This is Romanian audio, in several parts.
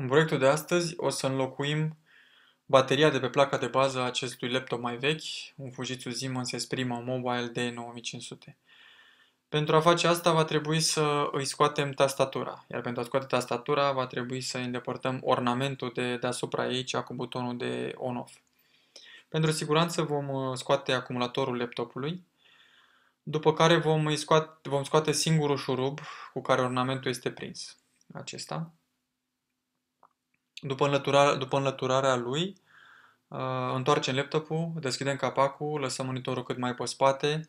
În proiectul de astăzi o să înlocuim bateria de pe placa de bază a acestui laptop mai vechi, un Fujitsu Siemens Esprima Mobile D9500. Pentru a face asta va trebui să îi scoatem tastatura, iar pentru a scoate tastatura va trebui să îndepărtăm ornamentul de deasupra ei, cea cu butonul de on-off. Pentru siguranță vom uh, scoate acumulatorul laptopului, după care vom, scoate, vom scoate singurul șurub cu care ornamentul este prins, acesta. După, înlătura, după înlăturarea lui, uh, întoarcem laptopul, deschidem capacul, lăsăm monitorul cât mai pe spate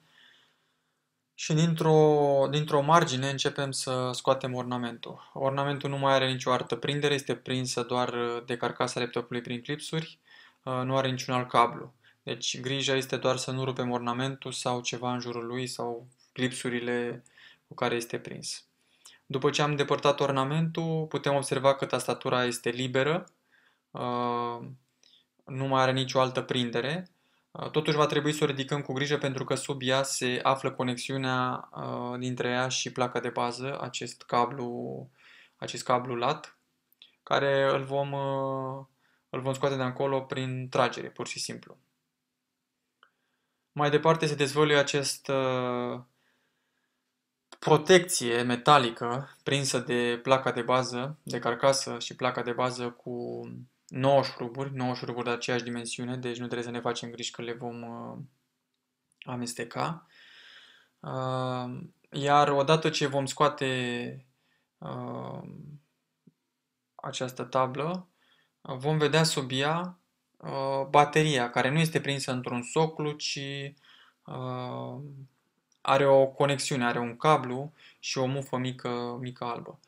și dintr-o, dintr-o margine începem să scoatem ornamentul. Ornamentul nu mai are nicio artă prindere, este prinsă doar de carcasa laptopului prin clipsuri, uh, nu are niciun alt cablu. Deci grija este doar să nu rupem ornamentul sau ceva în jurul lui sau clipsurile cu care este prins. După ce am depărtat ornamentul, putem observa că tastatura este liberă, uh, nu mai are nicio altă prindere. Uh, totuși va trebui să o ridicăm cu grijă pentru că sub ea se află conexiunea uh, dintre ea și placa de bază, acest cablu, acest cablu lat, care îl vom, îl vom scoate de acolo prin tragere, pur și simplu. Mai departe se dezvăluie acest protecție metalică prinsă de placa de bază, de carcasă și placa de bază cu 9 șuruburi, 9 șuruburi de aceeași dimensiune, deci nu trebuie să ne facem griji că le vom uh, amesteca. Uh, iar odată ce vom scoate uh, această tablă, vom vedea sub ea uh, bateria, care nu este prinsă într-un soclu, ci uh, are o conexiune, are un cablu și o mufă mică, mică albă.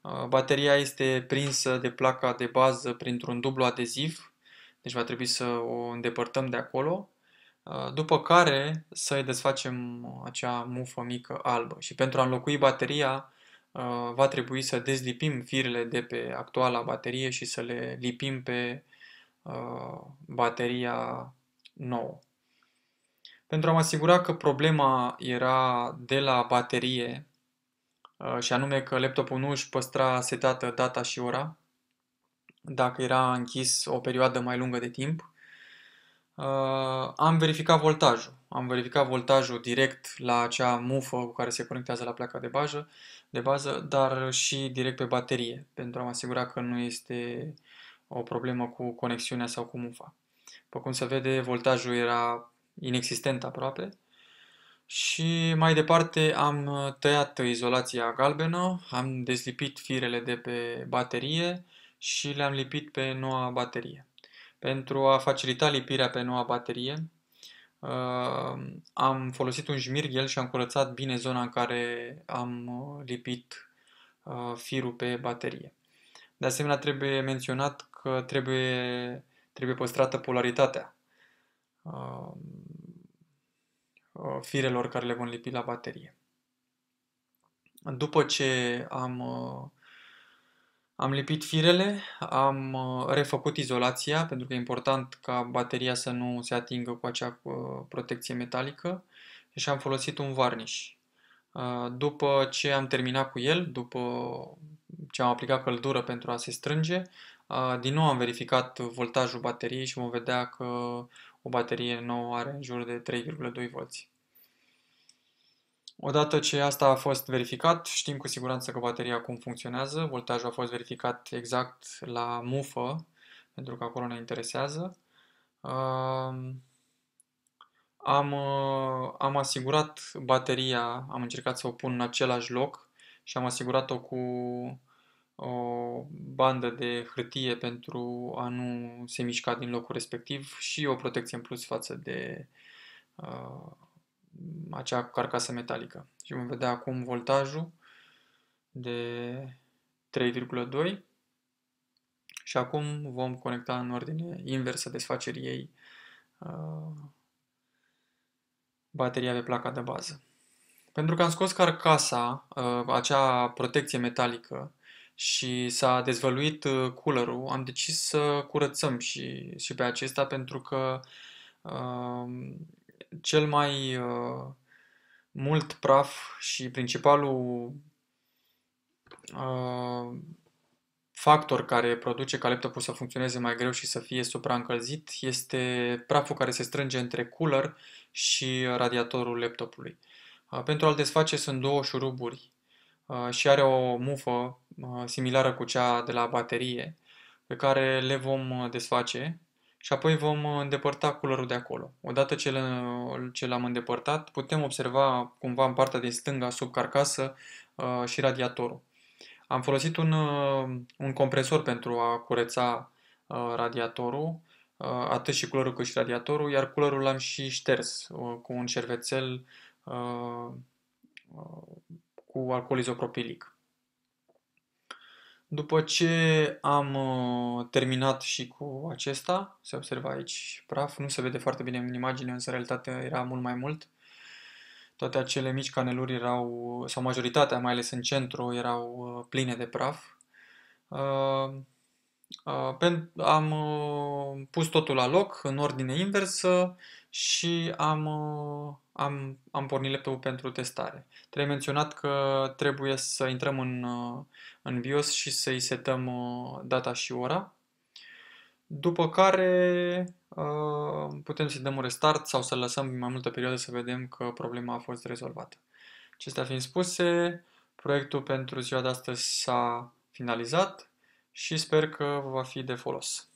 Uh, bateria este prinsă de placa de bază printr-un dublu adeziv, deci va trebui să o îndepărtăm de acolo, uh, după care să îi desfacem acea mufă mică albă. Și pentru a înlocui bateria, uh, va trebui să dezlipim firele de pe actuala baterie și să le lipim pe bateria nouă. Pentru a mă asigura că problema era de la baterie, uh, și anume că laptopul nu își păstra setată data și ora, dacă era închis o perioadă mai lungă de timp, uh, am verificat voltajul. Am verificat voltajul direct la acea mufă cu care se conectează la placa de bază, de bază dar și direct pe baterie, pentru a mă asigura că nu este o problemă cu conexiunea sau cu mufa. După cum se vede, voltajul era inexistent aproape. Și mai departe am uh, tăiat izolația galbenă, am deslipit firele de pe baterie și le-am lipit pe noua baterie. Pentru a facilita lipirea pe noua baterie, uh, am folosit un jmirghel și am curățat bine zona în care am uh, lipit firul pe baterie. De asemenea, trebuie menționat că trebuie, trebuie păstrată polaritatea Uh, firelor care le vom lipi la baterie. După ce am, uh, am lipit firele, am uh, refăcut izolația, pentru că e important ca bateria să nu se atingă cu acea protecție metalică și am folosit un varniș. După ce am terminat cu el, după ce am aplicat căldură pentru a se strânge, din nou am verificat voltajul bateriei și vom vedea că o baterie nouă are în jur de 3,2V. Odată ce asta a fost verificat, știm cu siguranță că bateria acum funcționează. Voltajul a fost verificat exact la mufă, pentru că acolo ne interesează. Am, am asigurat bateria, am încercat să o pun în același loc și am asigurat-o cu o bandă de hârtie pentru a nu se mișca din locul respectiv și o protecție în plus față de uh, acea carcasă metalică. Și vom vedea acum voltajul de 3,2 și acum vom conecta în ordine inversă desfacerii ei uh, bateria de placa de bază. Pentru că am scos carcasa, uh, acea protecție metalică, și s-a dezvăluit uh, coolerul, am decis să curățăm și, și pe acesta pentru că uh, cel mai uh, mult praf și principalul uh, factor care produce ca laptopul să funcționeze mai greu și să fie supraîncălzit este praful care se strânge între cooler și radiatorul laptopului. Uh, pentru a-l desface sunt două șuruburi Uh, și are o mufă uh, similară cu cea de la baterie, pe care le vom uh, desface și apoi vom îndepărta culorul de acolo. Odată ce, l-am îndepărtat, putem observa cumva în partea din stânga, sub carcasă și radiatorul. Am folosit un, un compresor pentru a cureța radiatorul, atât și culorul cât și radiatorul, iar culorul l-am și șters cu un șervețel cu alcool izopropilic. După ce am uh, terminat și cu acesta, se observă aici praf, nu se vede foarte bine în imagine, însă în realitate era mult mai mult. Toate acele mici caneluri erau, sau majoritatea, mai ales în centru, erau uh, pline de praf. Uh, am pus totul la loc, în ordine inversă, și am, uh, am, am pornit laptopul pentru testare. Trebuie menționat că trebuie să intrăm în, uh, în BIOS și să-i setăm uh, data și ora. După care putem să-i dăm un restart sau să lăsăm mai multă perioadă să vedem că problema a fost rezolvată. Acestea fiind spuse, proiectul pentru ziua de astăzi s-a finalizat și sper că vă va fi de folos.